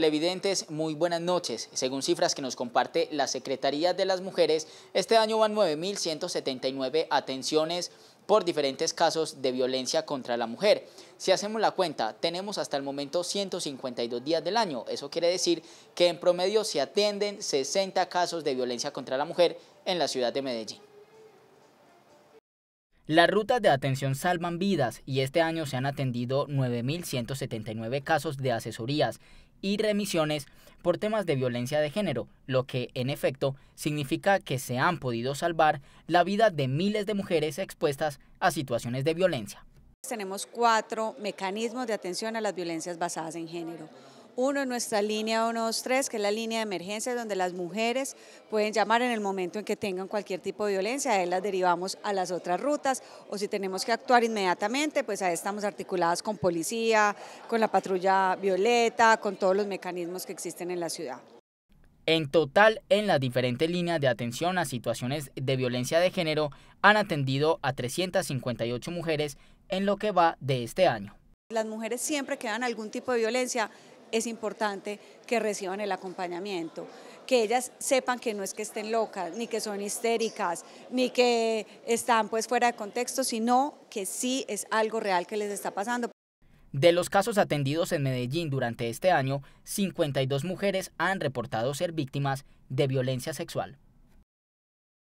televidentes, muy buenas noches. Según cifras que nos comparte la Secretaría de las Mujeres, este año van 9.179 atenciones por diferentes casos de violencia contra la mujer. Si hacemos la cuenta, tenemos hasta el momento 152 días del año. Eso quiere decir que en promedio se atienden 60 casos de violencia contra la mujer en la ciudad de Medellín. Las rutas de atención salvan vidas y este año se han atendido 9.179 casos de asesorías y remisiones por temas de violencia de género, lo que en efecto significa que se han podido salvar la vida de miles de mujeres expuestas a situaciones de violencia. Tenemos cuatro mecanismos de atención a las violencias basadas en género. Uno nuestra línea 123, que es la línea de emergencia donde las mujeres pueden llamar en el momento en que tengan cualquier tipo de violencia, ahí las derivamos a las otras rutas o si tenemos que actuar inmediatamente, pues ahí estamos articuladas con policía, con la patrulla violeta, con todos los mecanismos que existen en la ciudad. En total, en las diferentes líneas de atención a situaciones de violencia de género, han atendido a 358 mujeres en lo que va de este año. Las mujeres siempre que dan algún tipo de violencia es importante que reciban el acompañamiento, que ellas sepan que no es que estén locas, ni que son histéricas, ni que están pues fuera de contexto, sino que sí es algo real que les está pasando. De los casos atendidos en Medellín durante este año, 52 mujeres han reportado ser víctimas de violencia sexual.